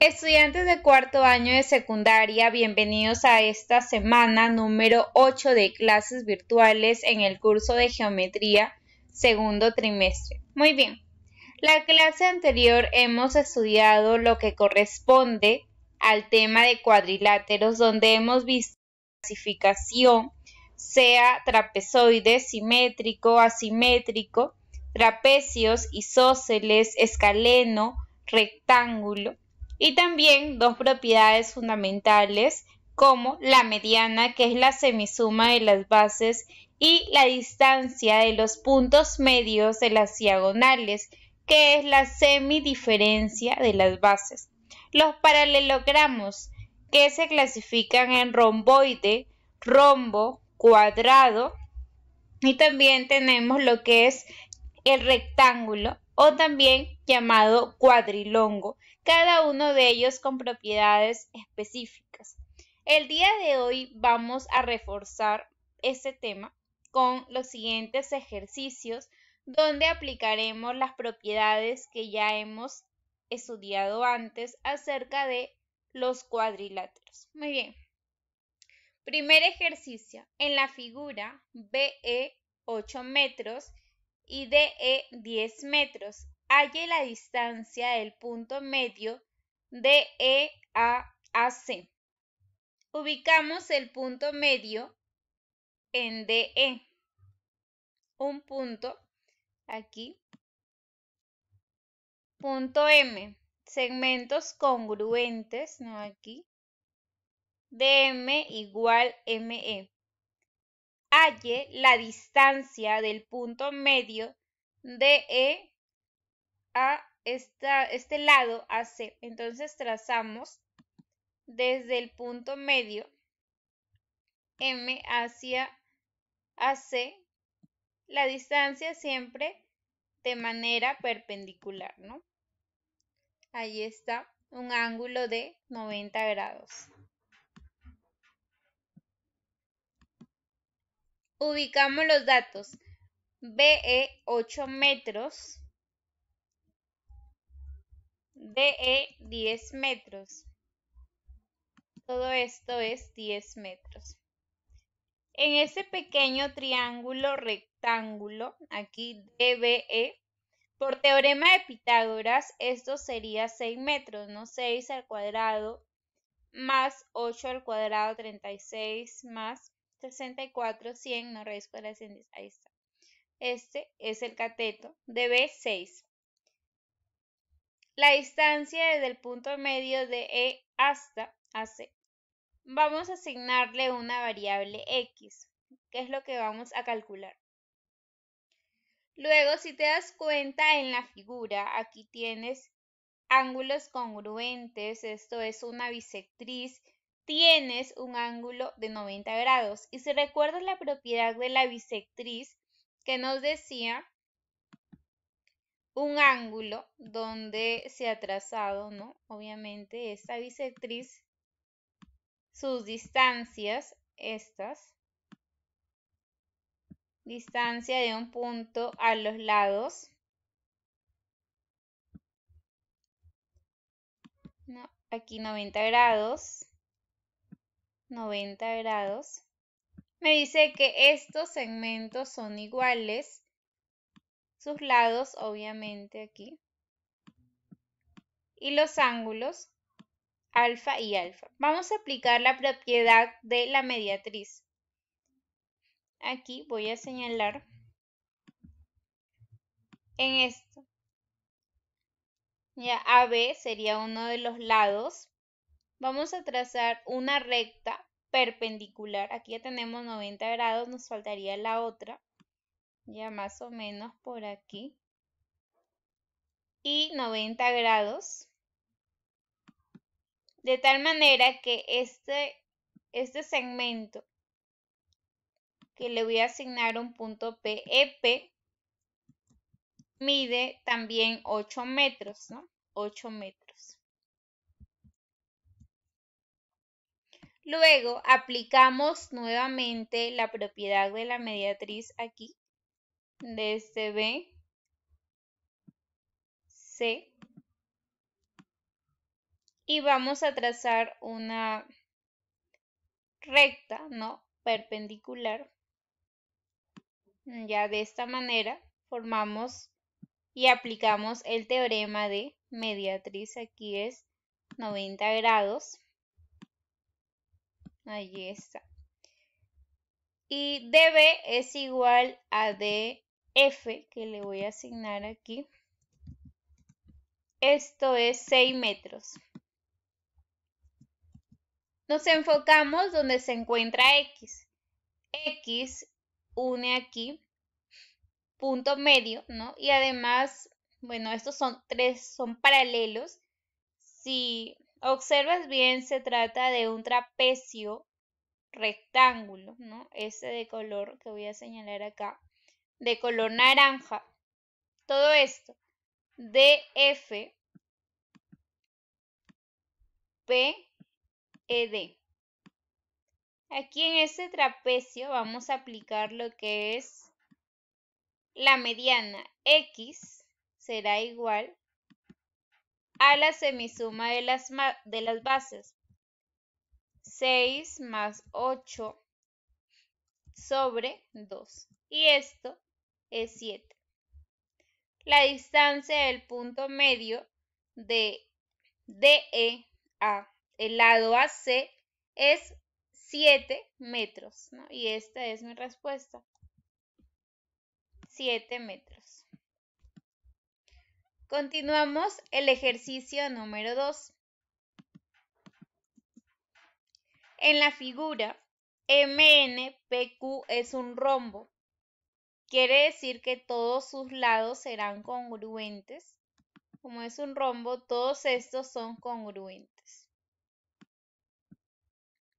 Estudiantes de cuarto año de secundaria, bienvenidos a esta semana número 8 de clases virtuales en el curso de geometría segundo trimestre. Muy bien, la clase anterior hemos estudiado lo que corresponde al tema de cuadriláteros donde hemos visto la clasificación sea trapezoide, simétrico, asimétrico, trapecios, isósceles, escaleno, rectángulo y también dos propiedades fundamentales como la mediana, que es la semisuma de las bases, y la distancia de los puntos medios de las diagonales, que es la semidiferencia de las bases. Los paralelogramos, que se clasifican en romboide, rombo, cuadrado, y también tenemos lo que es el rectángulo, o también llamado cuadrilongo, cada uno de ellos con propiedades específicas. El día de hoy vamos a reforzar ese tema con los siguientes ejercicios donde aplicaremos las propiedades que ya hemos estudiado antes acerca de los cuadriláteros. Muy bien. Primer ejercicio. En la figura BE 8 metros y DE 10 eh, metros. Halle la distancia del punto medio DE eh, a AC. Ubicamos el punto medio en DE. Eh. Un punto aquí. Punto M. Segmentos congruentes, no aquí. DM igual ME halle la distancia del punto medio de E a este lado AC. Entonces trazamos desde el punto medio M hacia AC la distancia siempre de manera perpendicular, ¿no? Ahí está un ángulo de 90 grados. Ubicamos los datos. BE 8 metros. DE 10 metros. Todo esto es 10 metros. En ese pequeño triángulo rectángulo, aquí DBE, por teorema de Pitágoras, esto sería 6 metros, ¿no? 6 al cuadrado más 8 al cuadrado, 36 más 64, 100, no raíz cuadrada de ahí está. Este es el cateto de B6. La distancia desde el punto medio de E hasta AC. Vamos a asignarle una variable X, que es lo que vamos a calcular. Luego, si te das cuenta en la figura, aquí tienes ángulos congruentes, esto es una bisectriz, tienes un ángulo de 90 grados. Y si recuerdas la propiedad de la bisectriz que nos decía un ángulo donde se ha trazado, ¿no? Obviamente esta bisectriz, sus distancias, estas, distancia de un punto a los lados, no, aquí 90 grados, 90 grados, me dice que estos segmentos son iguales, sus lados obviamente aquí, y los ángulos alfa y alfa. Vamos a aplicar la propiedad de la mediatriz. Aquí voy a señalar en esto. Ya AB sería uno de los lados vamos a trazar una recta perpendicular. Aquí ya tenemos 90 grados, nos faltaría la otra, ya más o menos por aquí. Y 90 grados. De tal manera que este, este segmento que le voy a asignar un punto PEP e, mide también 8 metros, ¿no? 8 metros. Luego aplicamos nuevamente la propiedad de la mediatriz aquí, de este B, C, y vamos a trazar una recta, ¿no? Perpendicular. Ya de esta manera formamos y aplicamos el teorema de mediatriz, aquí es 90 grados. Ahí está. Y DB es igual a DF, que le voy a asignar aquí. Esto es 6 metros. Nos enfocamos donde se encuentra X. X une aquí, punto medio, ¿no? Y además, bueno, estos son tres, son paralelos. Si Observas bien, se trata de un trapecio rectángulo, ¿no? Ese de color que voy a señalar acá, de color naranja. Todo esto, DF, e, D. Aquí en ese trapecio vamos a aplicar lo que es la mediana X será igual a la semisuma de las, bases. 6 más 8 sobre 2. Y esto es 7. La distancia del punto medio de DE a el lado AC es 7 metros. Y esta es mi respuesta. 7 metros. Continuamos el ejercicio número 2. En la figura, MNPQ es un rombo. Quiere decir que todos sus lados serán congruentes. Como es un rombo, todos estos son congruentes.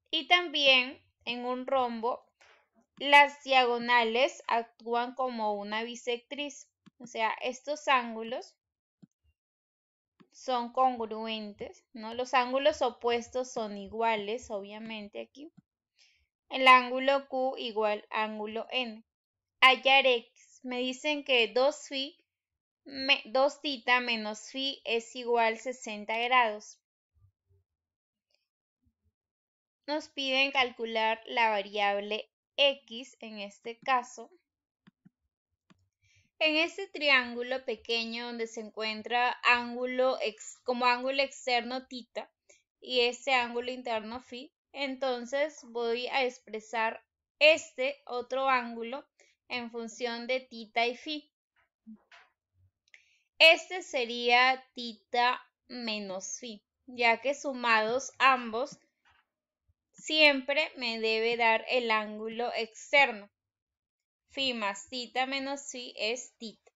Y también en un rombo, las diagonales actúan como una bisectriz. O sea, estos ángulos son congruentes, ¿no? Los ángulos opuestos son iguales, obviamente, aquí. El ángulo Q igual ángulo N. Hallar X. Me dicen que 2 phi, 2 tita menos phi es igual 60 grados. Nos piden calcular la variable X en este caso. En este triángulo pequeño donde se encuentra ángulo como ángulo externo tita y este ángulo interno phi, entonces voy a expresar este otro ángulo en función de tita y phi. Este sería tita menos phi, ya que sumados ambos siempre me debe dar el ángulo externo. Fi más tita menos fi es tita.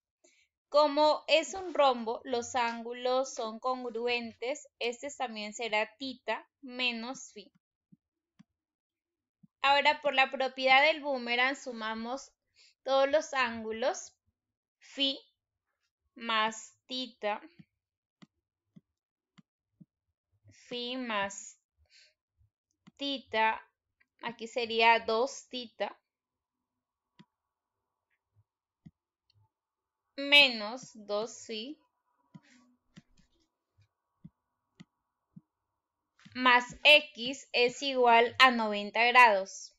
Como es un rombo, los ángulos son congruentes. Este también será tita menos fi. Ahora, por la propiedad del boomerang, sumamos todos los ángulos. fi más tita, fi más tita, Aquí sería 2 tita, menos 2i más x es igual a 90 grados.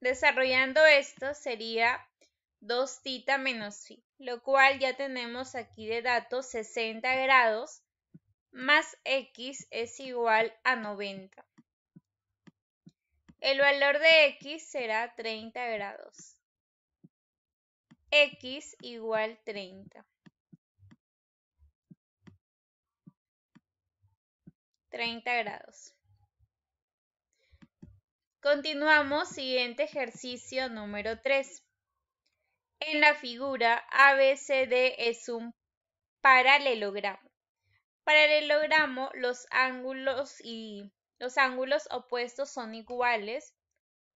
Desarrollando esto sería 2 tita menos phi, lo cual ya tenemos aquí de datos 60 grados más x es igual a 90. El valor de x será 30 grados. x igual 30. 30 grados. Continuamos, siguiente ejercicio número 3. En la figura ABCD es un paralelogramo. Paralelogramo, los ángulos y los ángulos opuestos son iguales,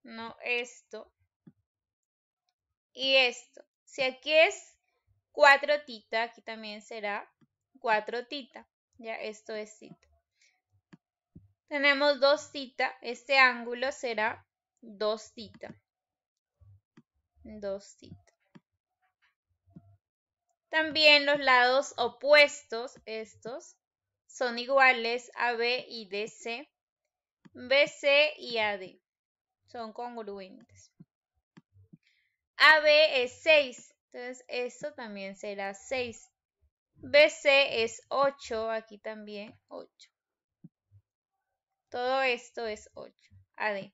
no esto y esto. Si aquí es 4 tita, aquí también será 4 tita. Ya esto es tita. Tenemos 2 tita, este ángulo será 2 tita. 2 tita. También los lados opuestos, estos, son iguales a B y DC, BC y AD. Son congruentes. AB es 6, entonces esto también será 6. BC es 8, aquí también 8. Todo esto es 8. AD.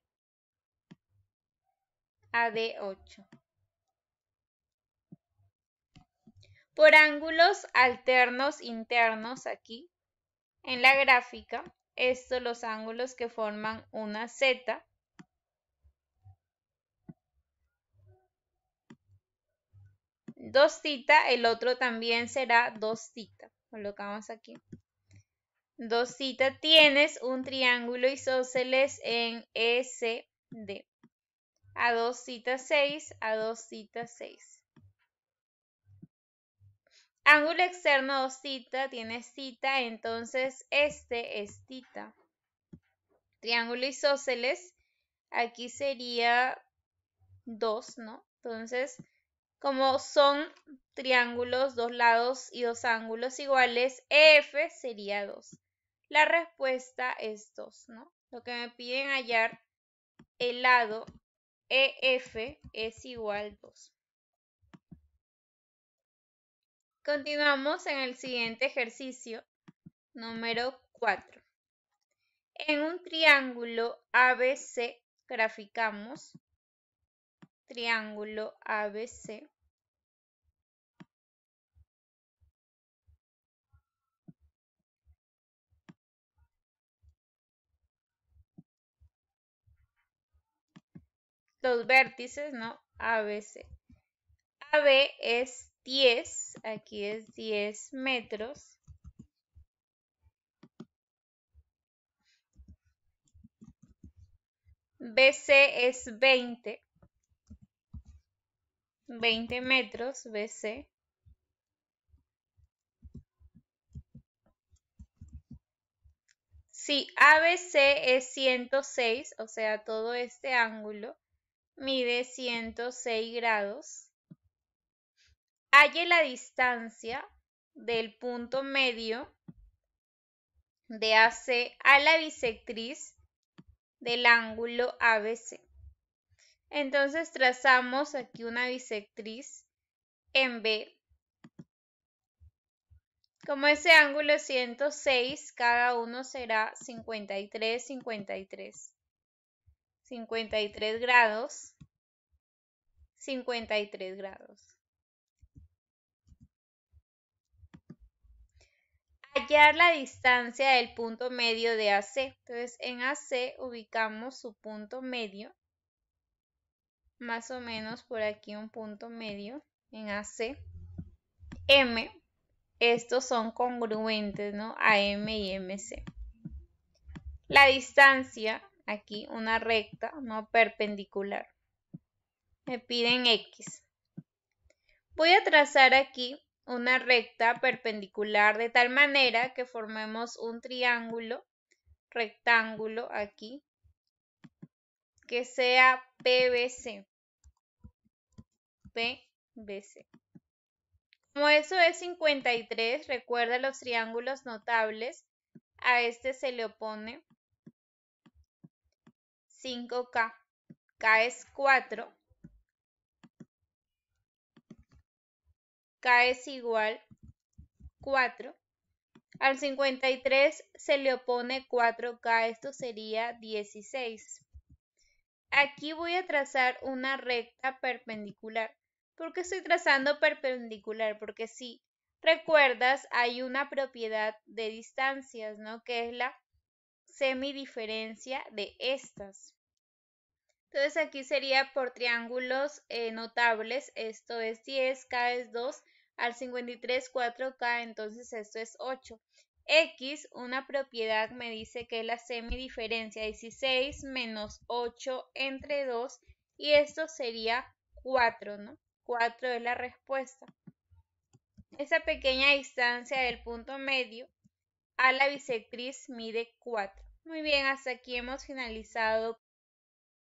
AD 8. por ángulos alternos internos aquí en la gráfica. Estos los ángulos que forman una Z. Dos tita, el otro también será dos tita. Colocamos aquí. Dos cita. tienes un triángulo isósceles en SD. E a dos cita 6, a dos cita 6. Ángulo externo 2 cita tiene cita, entonces este es cita Triángulo isósceles, aquí sería 2, ¿no? Entonces, como son triángulos, dos lados y dos ángulos iguales, EF sería 2. La respuesta es 2, ¿no? Lo que me piden hallar, el lado EF es igual a 2. Continuamos en el siguiente ejercicio, número 4. En un triángulo ABC graficamos triángulo ABC. Los vértices, ¿no? ABC. AB es 10, aquí es 10 metros. BC es 20. 20 metros, BC. Si ABC es 106, o sea, todo este ángulo mide 106 grados. Halle la distancia del punto medio de AC a la bisectriz del ángulo ABC. Entonces trazamos aquí una bisectriz en B. Como ese ángulo es 106, cada uno será 53, 53. 53 grados, 53 grados. Hallar la distancia del punto medio de AC. Entonces, en AC ubicamos su punto medio. Más o menos por aquí un punto medio en AC. M, estos son congruentes, ¿no? A M y MC. La distancia, aquí una recta, no perpendicular. Me piden X. Voy a trazar aquí una recta perpendicular de tal manera que formemos un triángulo rectángulo aquí que sea PBC. PBC. Como eso es 53, recuerda los triángulos notables. A este se le opone 5K. K es 4 k es igual 4. Al 53 se le opone 4k, esto sería 16. Aquí voy a trazar una recta perpendicular. ¿Por qué estoy trazando perpendicular? Porque si recuerdas, hay una propiedad de distancias, ¿no? Que es la semidiferencia de estas. Entonces aquí sería por triángulos eh, notables, esto es 10, k es 2 al 53 4K, entonces esto es 8. X, una propiedad me dice que es la semidiferencia 16 menos 8 entre 2 y esto sería 4, ¿no? 4 es la respuesta. Esa pequeña distancia del punto medio a la bisectriz mide 4. Muy bien, hasta aquí hemos finalizado